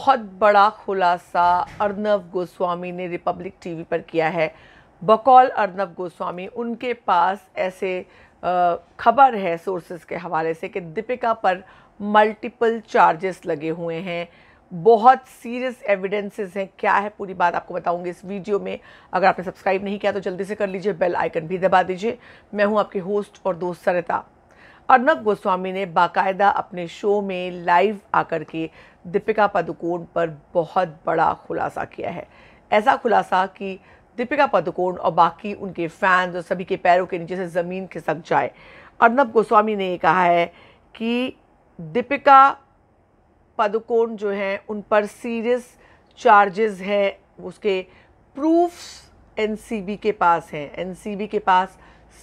बहुत बड़ा खुलासा अर्नब गोस्वामी ने रिपब्लिक टीवी पर किया है बकौल अर्नब गोस्वामी उनके पास ऐसे खबर है सोर्सेज के हवाले से कि दीपिका पर मल्टीपल चार्जेस लगे हुए हैं बहुत सीरियस एविडेंसेस हैं क्या है पूरी बात आपको बताऊंगी इस वीडियो में अगर आपने सब्सक्राइब नहीं किया तो जल्दी से कर लीजिए बेल आइकन भी दबा दीजिए मैं हूं आपकी होस्ट और दोस्त सरिता अर्नब गोस्वामी ने बाकायदा अपने शो में लाइव आकर के दीपिका पादुकोण पर बहुत बड़ा खुलासा किया है ऐसा खुलासा कि दीपिका पादुकोण और बाकी उनके फैंस और सभी के पैरों के नीचे से ज़मीन खिसक जाए अर्नब गोस्वामी ने कहा है कि दीपिका पादुकोण जो हैं उन पर सीरियस चार्जेस हैं उसके प्रूफ्स एनसीबी के पास हैं एनसीबी के पास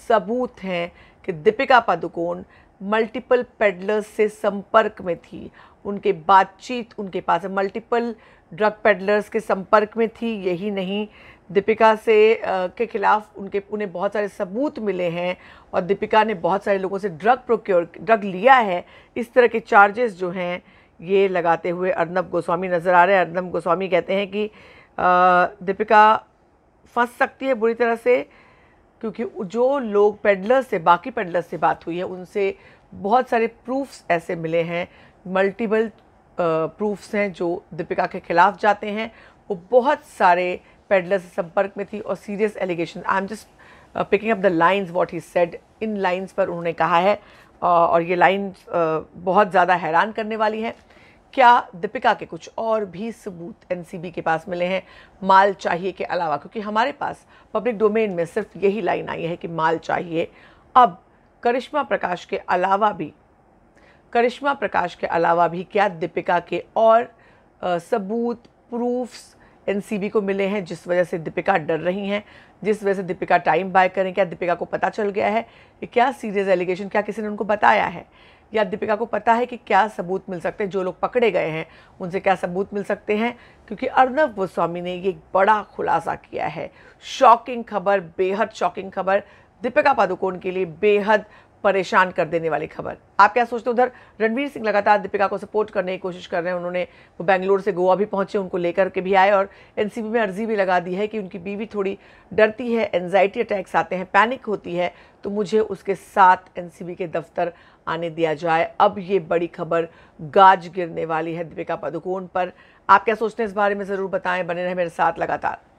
सबूत हैं कि दीपिका पादुकोण मल्टीपल पेडलर्स से संपर्क में थी उनके बातचीत उनके पास मल्टीपल ड्रग पेडलर्स के संपर्क में थी यही नहीं दीपिका से आ, के खिलाफ उनके उन्हें बहुत सारे सबूत मिले हैं और दीपिका ने बहुत सारे लोगों से ड्रग प्रोक्योर ड्रग लिया है इस तरह के चार्जेस जो हैं ये लगाते हुए अर्नब गोस्वामी नज़र आ रहे हैं अर्नब गोस्वामी कहते हैं कि दीपिका फंस सकती है बुरी तरह से क्योंकि जो लोग पेडलर्स से बाकी पेडलर्स से बात हुई है उनसे बहुत सारे प्रूफ्स ऐसे मिले हैं मल्टीपल प्रूफ्स हैं जो दीपिका के ख़िलाफ़ जाते हैं वो बहुत सारे पेडलर्स से संपर्क में थी और serious allegation I am just picking up the lines what he said इन लाइंस पर उन्होंने कहा है और ये लाइंस बहुत ज़्यादा हैरान करने वाली है क्या दीपिका के कुछ और भी सबूत एनसीबी के पास मिले हैं माल चाहिए के अलावा क्योंकि हमारे पास पब्लिक डोमेन में सिर्फ यही लाइन आई है कि माल चाहिए अब करिश्मा प्रकाश के अलावा भी करिश्मा प्रकाश के अलावा भी क्या दीपिका के और सबूत प्रूफ्स एनसीबी को मिले हैं जिस वजह से दीपिका डर रही हैं जिस वजह से दीपिका टाइम बाय करें क्या दीपिका को पता चल गया है कि क्या सीरियस एलिगेशन क्या किसी ने उनको बताया है या दीपिका को पता है कि क्या सबूत मिल सकते हैं जो लोग पकड़े गए हैं उनसे क्या सबूत मिल सकते हैं क्योंकि अर्नब गोस्वामी ने ये बड़ा खुलासा किया है शॉकिंग खबर बेहद शॉकिंग खबर दीपिका पादुकोण के लिए बेहद परेशान कर देने वाली खबर आप क्या सोचते हो उधर रणवीर सिंह लगातार दीपिका को सपोर्ट करने की कोशिश कर रहे हैं उन्होंने वो बेंगलोर से गोवा भी पहुंचे उनको लेकर के भी आए और एनसीबी में अर्जी भी लगा दी है कि उनकी बीवी थोड़ी डरती है एनजाइटी अटैक्स आते हैं पैनिक होती है तो मुझे उसके साथ एन के दफ्तर आने दिया जाए अब ये बड़ी खबर गाज गिरने वाली है दीपिका पादुकोण पर आप क्या सोचते हैं इस बारे में ज़रूर बताएं बने रहें मेरे साथ लगातार